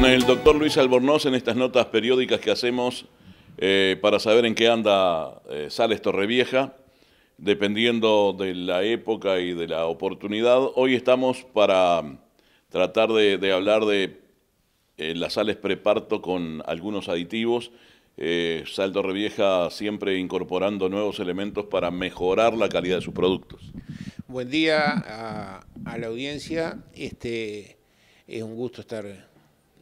con el doctor Luis Albornoz en estas notas periódicas que hacemos eh, para saber en qué anda Sales eh, Sales Torrevieja, dependiendo de la época y de la oportunidad. Hoy estamos para tratar de, hablar de eh, las sales preparto con algunos aditivos. Sal Torrevieja siempre incorporando nuevos elementos para mejorar la calidad de sus productos. Buen día a, la audiencia. Este, es un gusto estar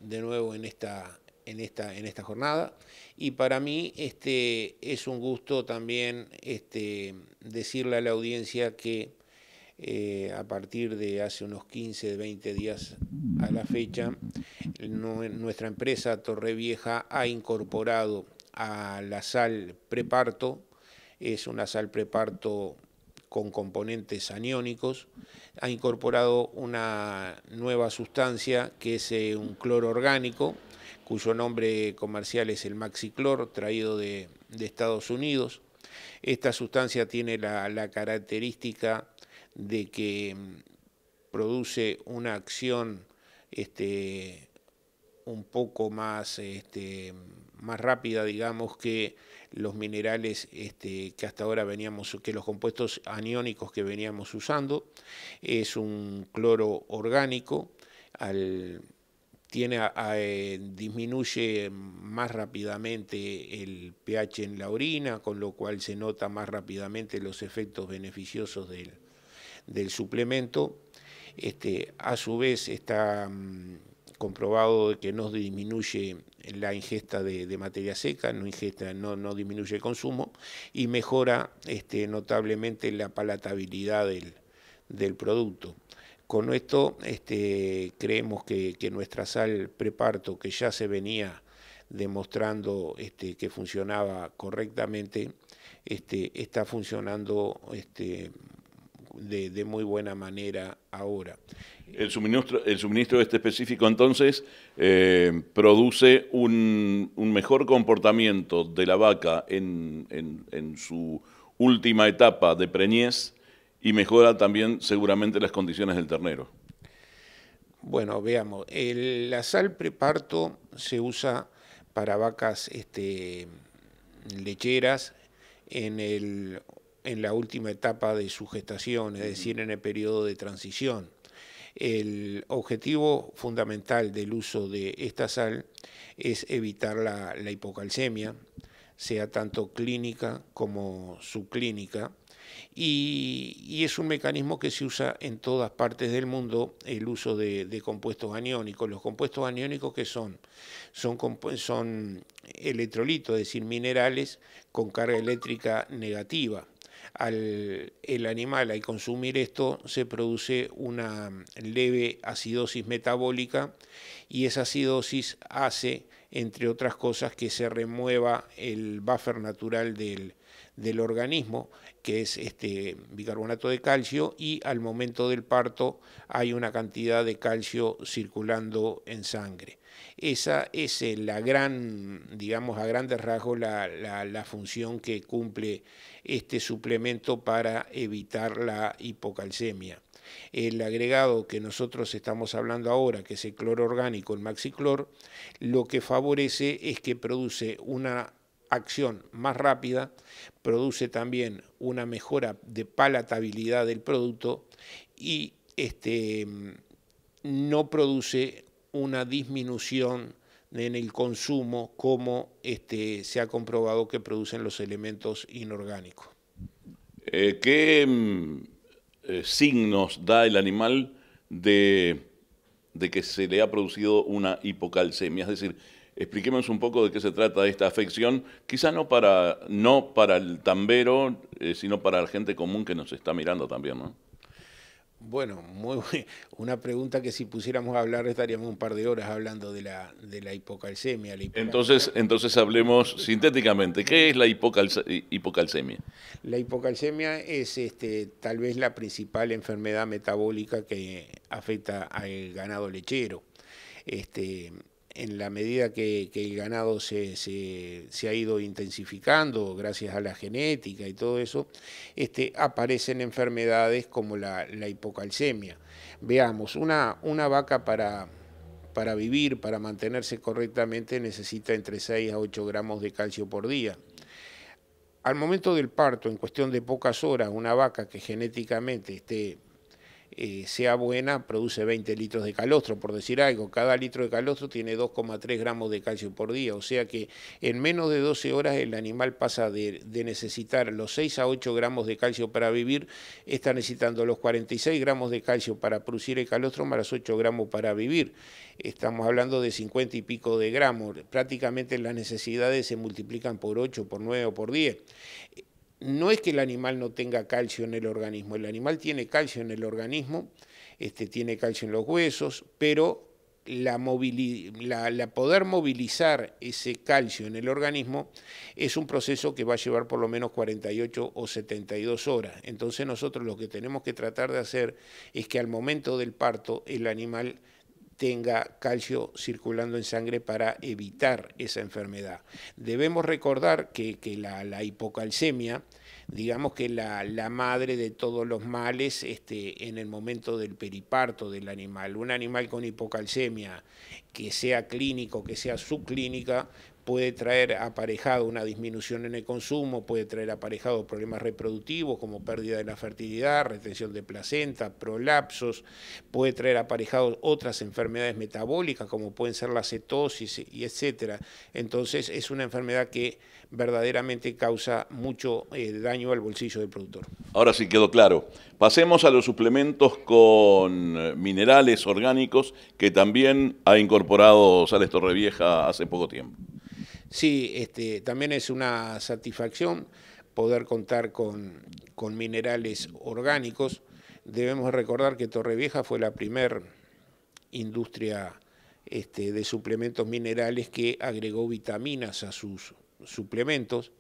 de nuevo en esta, en esta, en esta jornada. Y para mí este, es un gusto también este, decirle a la audiencia que eh, a partir de hace unos 15, 20 días a la fecha, nuestra empresa Torre Vieja ha incorporado a la sal preparto, es una sal preparto con componentes aniónicos, ha incorporado una nueva sustancia que es eh, un cloro orgánico, cuyo nombre comercial es el maxiclor, traído de, Estados Unidos. Esta sustancia tiene la, característica de que mm, produce una acción este, un poco más, este, más rápida, digamos, que los minerales este, que hasta ahora veníamos, que los compuestos aniónicos que veníamos usando. Es un cloro orgánico, al, tiene eh, disminuye más rápidamente el pH en la orina, con lo cual se nota más rápidamente los efectos beneficiosos del, suplemento. Este, a su vez está mm, comprobado que no disminuye la ingesta de, materia seca, no, ingesta, no, no, disminuye el consumo y mejora este, notablemente la palatabilidad del, producto. Con esto este, creemos que, nuestra sal preparto, que ya se venía demostrando este, que funcionaba correctamente, está funcionando de, muy buena manera ahora. El suministro, el suministro este específico entonces eh, produce un, mejor comportamiento de la vaca en, su última etapa de preñez y mejora también seguramente las condiciones del ternero. Bueno, veamos. la sal preparto se usa para vacas este, lecheras en el en la última etapa de su gestación, es decir, en el periodo de transición. El objetivo fundamental del uso de esta sal es evitar la, hipocalcemia, sea tanto clínica como subclínica, y, es un mecanismo que se usa en todas partes del mundo, el uso de, compuestos aniónicos. Los compuestos aniónicos que Son, son electrolitos, es decir, minerales con carga eléctrica negativa al el animal al consumir esto se produce una leve acidosis metabólica y esa acidosis hace, entre otras cosas, que se remueva el buffer natural del, del organismo que es este bicarbonato de calcio, y al momento del parto hay una cantidad de calcio circulando en sangre. Esa es eh, la gran, digamos, a grandes rasgos, la, la función que cumple este suplemento para evitar la hipocalcemia. El agregado que nosotros estamos hablando ahora, que es el cloro orgánico, el maxiclor, lo que favorece es que produce una acción más rápida, produce también una mejora de palatabilidad del producto y este, no produce una disminución en el consumo como este, se ha comprobado que producen los elementos inorgánicos. Eh, ¿Qué mm, eh, signos da el animal de, de que se le ha producido una hipocalcemia? Es decir, Expliquemos un poco de qué se trata esta afección, quizá no para, no para el tambero, eh, sino para la gente común que nos está mirando también, ¿no? Bueno, muy, una pregunta que si pusiéramos a hablar estaríamos un par de horas hablando de la, de la hipocalcemia, Entonces, entonces hablemos sintéticamente. ¿Qué es la hipocalcemia? La hipocalcemia es este, tal vez la principal enfermedad metabólica que afecta al ganado lechero. Este, en la medida que, el ganado se, ha ido intensificando gracias a la genética y todo eso, este, aparecen enfermedades como la, hipocalcemia. Veamos, una, vaca para, para vivir, para mantenerse correctamente, necesita entre 6 a 8 gramos de calcio por día. Al momento del parto, en cuestión de pocas horas, una vaca que genéticamente esté eh, sea buena, produce 20 litros de calostro, por decir algo. Cada litro de calostro tiene 2,3 gramos de calcio por día, o sea que en menos de 12 horas el animal pasa de, de necesitar los 6 a 8 gramos de calcio para vivir, está necesitando los 46 gramos de calcio para producir el calostro más los 8 gramos para vivir. Estamos hablando de 50 y pico de gramos. Prácticamente las necesidades se multiplican por 8, por 9 o por 10 no es que el animal no tenga calcio en el organismo, el animal tiene calcio en el organismo, este, tiene calcio en los huesos, pero la, poder movilizar ese calcio en el organismo es un proceso que va a llevar por lo menos 48 o 72 horas. Entonces nosotros lo que tenemos que tratar de hacer es que al momento del parto el animal tenga calcio circulando en sangre para evitar esa enfermedad. Debemos recordar que, la, hipocalcemia, digamos que la, madre de todos los males este, en el momento del periparto del animal. Un animal con hipocalcemia, que sea clínico, que sea subclínica, puede traer aparejado una disminución en el consumo, puede traer aparejado problemas reproductivos como pérdida de la fertilidad, retención de placenta, prolapsos, puede traer aparejado otras enfermedades metabólicas como pueden ser la cetosis y etcétera. Entonces es una enfermedad que verdaderamente causa mucho eh, daño al bolsillo del productor. Ahora sí quedó claro. Pasemos a los suplementos con eh, minerales orgánicos que también ha incorporado Sales Torrevieja hace poco tiempo. Sí, este, también es una satisfacción poder contar con, minerales orgánicos. Debemos recordar que Torrevieja fue la primera industria este, de suplementos minerales que agregó vitaminas a sus suplementos.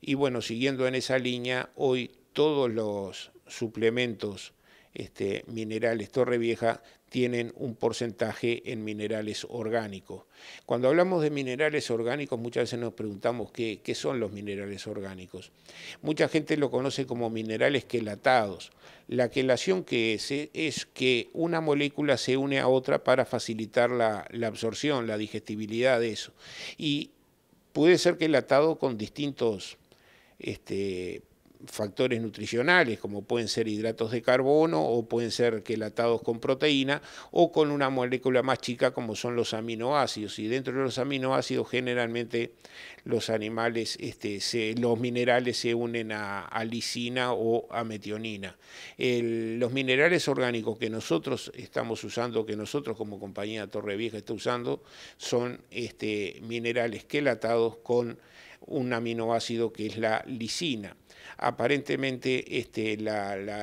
Y bueno, siguiendo en esa línea, hoy todos los suplementos este, minerales vieja tienen un porcentaje en minerales orgánicos. Cuando hablamos de minerales orgánicos, muchas veces nos preguntamos qué, qué son los minerales orgánicos. Mucha gente lo conoce como minerales quelatados. La quelación que es eh, es que una molécula se une a otra para facilitar la, absorción, la digestibilidad de eso. Y puede ser quelatado con distintos este, factores nutricionales como pueden ser hidratos de carbono o pueden ser quelatados con proteína o con una molécula más chica como son los aminoácidos y dentro de los aminoácidos generalmente los animales este, los minerales se unen a, lisina o a metionina los minerales orgánicos que nosotros estamos usando que nosotros como compañía Torre Vieja está usando son este, minerales quelatados con un aminoácido que es la lisina aparentemente este,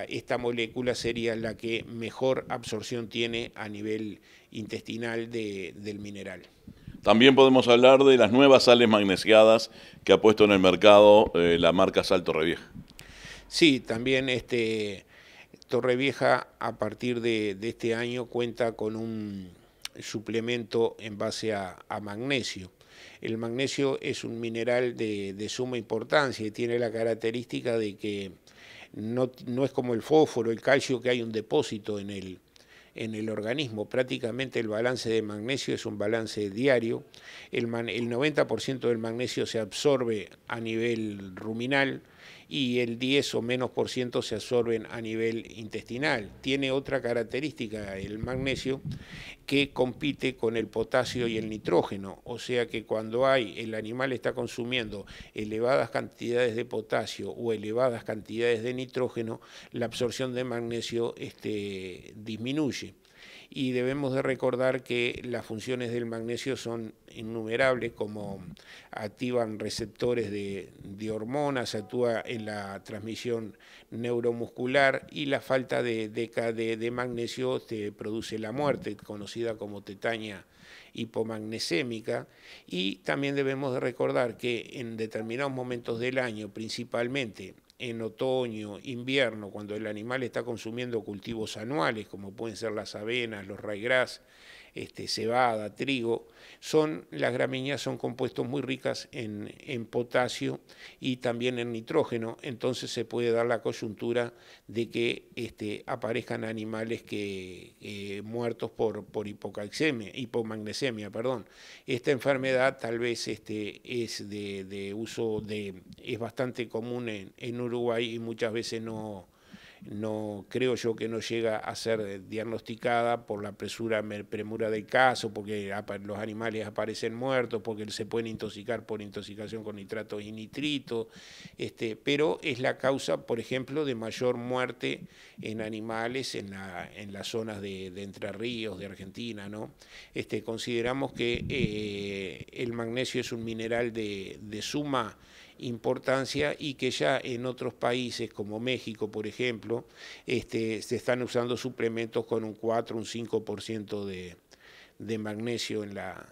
esta molécula sería la que mejor absorción tiene a nivel intestinal del mineral. También podemos hablar de las nuevas sales magnesiadas que ha puesto en el mercado eh, la marca Sal Torrevieja. Sí, también este, Torrevieja a partir de, este año cuenta con un suplemento en base a magnesio. El magnesio es un mineral de, suma importancia y tiene la característica de que no, es como el fósforo, el calcio, que hay un depósito en el, en el organismo. Prácticamente el balance de magnesio es un balance diario. El, el 90% del magnesio se absorbe a nivel ruminal y el 10 o menos por ciento se absorben a nivel intestinal. Tiene otra característica el magnesio que compite con el potasio y el nitrógeno, o sea que cuando hay el animal está consumiendo elevadas cantidades de potasio o elevadas cantidades de nitrógeno, la absorción de magnesio este, disminuye y debemos de recordar que las funciones del magnesio son innumerables como activan receptores de, hormonas, actúa en la transmisión neuromuscular y la falta de, de magnesio te produce la muerte, conocida como tetania hipomagnesémica y también debemos recordar que en determinados momentos del año, principalmente en otoño, invierno, cuando el animal está consumiendo cultivos anuales, como pueden ser las avenas, los raigras este, cebada, trigo, son, las gramíneas son compuestos muy ricas en, potasio y también en nitrógeno, entonces se puede dar la coyuntura de que este, aparezcan animales que, eh, muertos por, por hipomagnesemia. Perdón. Esta enfermedad tal vez este, es de, de uso de, es bastante común en, en Uruguay y muchas veces no no creo yo que no llega a ser diagnosticada por la presura, premura del caso, porque los animales aparecen muertos, porque se pueden intoxicar por intoxicación con nitratos y nitrito, este, pero es la causa, por ejemplo, de mayor muerte en animales en, las zonas de, Entre Ríos, de Argentina. ¿no? Este, consideramos que eh, el magnesio es un mineral de, de suma importancia y que ya en otros países como México, por ejemplo, este, se están usando suplementos con un 4, un 5% de, de magnesio en la,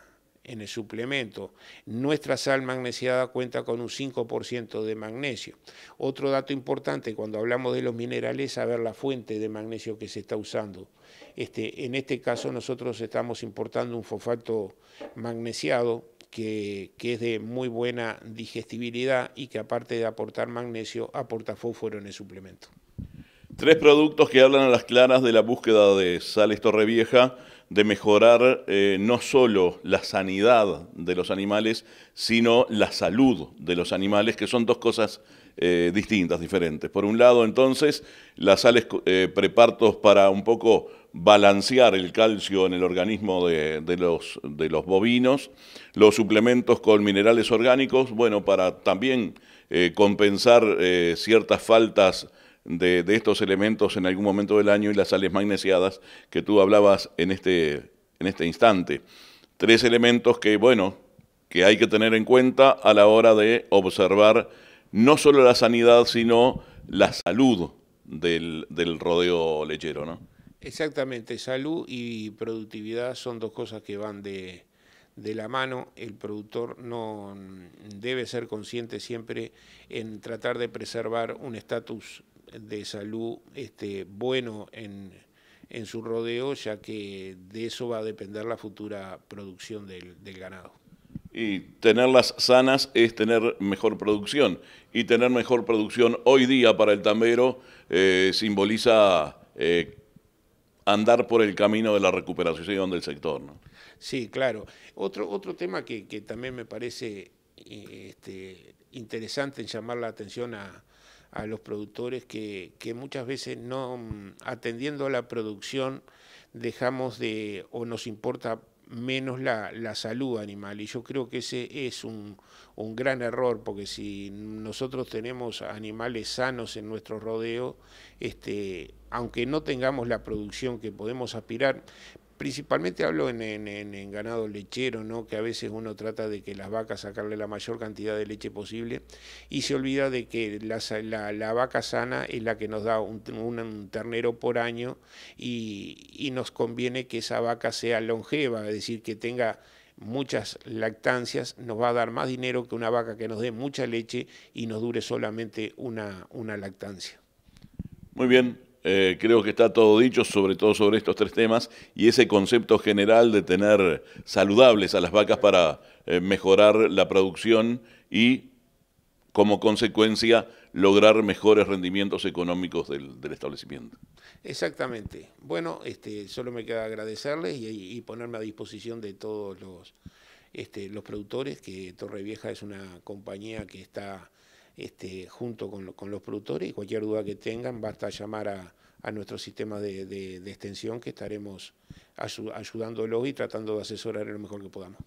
en el suplemento. Nuestra sal magnesiada cuenta con un 5% de magnesio. Otro dato importante cuando hablamos de los minerales es saber la fuente de magnesio que se está usando. Este, en este caso nosotros estamos importando un fosfato magnesiado que, es de muy buena digestibilidad y que aparte de aportar magnesio, aporta fósforo en el suplemento. Tres productos que hablan a las claras de la búsqueda de Sales Torrevieja, de mejorar eh, no solo la sanidad de los animales, sino la salud de los animales, que son dos cosas eh, distintas, diferentes. Por un lado, entonces, las sales eh, prepartos para un poco balancear el calcio en el organismo de, los, de los bovinos, los suplementos con minerales orgánicos, bueno, para también eh, compensar eh, ciertas faltas de, estos elementos en algún momento del año y las sales magnesiadas que tú hablabas en este, en este instante. Tres elementos que, bueno, que hay que tener en cuenta a la hora de observar no solo la sanidad, sino la salud del, del rodeo lechero, ¿no? Exactamente, salud y productividad son dos cosas que van de, la mano, el productor no debe ser consciente siempre en tratar de preservar un estatus de salud este, bueno en, en, su rodeo, ya que de eso va a depender la futura producción del ganado. Y tenerlas sanas es tener mejor producción. Y tener mejor producción hoy día para el tambero eh, simboliza eh, andar por el camino de la recuperación del sector. ¿no? Sí, claro. Otro, otro tema que, también me parece eh, este, interesante en llamar la atención a, los productores que, que, muchas veces no mm, atendiendo a la producción dejamos de o nos importa menos la, salud animal. Y yo creo que ese es un, un, gran error, porque si nosotros tenemos animales sanos en nuestro rodeo, este, aunque no tengamos la producción que podemos aspirar, principalmente hablo en, ganado lechero, ¿no? que a veces uno trata de que las vacas sacarle la mayor cantidad de leche posible y se olvida de que la, vaca sana es la que nos da un, ternero por año y, nos conviene que esa vaca sea longeva, es decir, que tenga muchas lactancias, nos va a dar más dinero que una vaca que nos dé mucha leche y nos dure solamente una lactancia. Muy bien, eh, creo que está todo dicho, sobre todo sobre estos tres temas y ese concepto general de tener saludables a las vacas para eh, mejorar la producción y, como consecuencia, lograr mejores rendimientos económicos del, establecimiento. Exactamente. Bueno, este, solo me queda agradecerles y, ponerme a disposición de todos los, este, los productores, que Torre Vieja es una compañía que está este, junto con, los productores y cualquier duda que tengan basta llamar a, a nuestro sistema de, de, de, extensión que estaremos ayudándolos y tratando de asesorar lo mejor que podamos.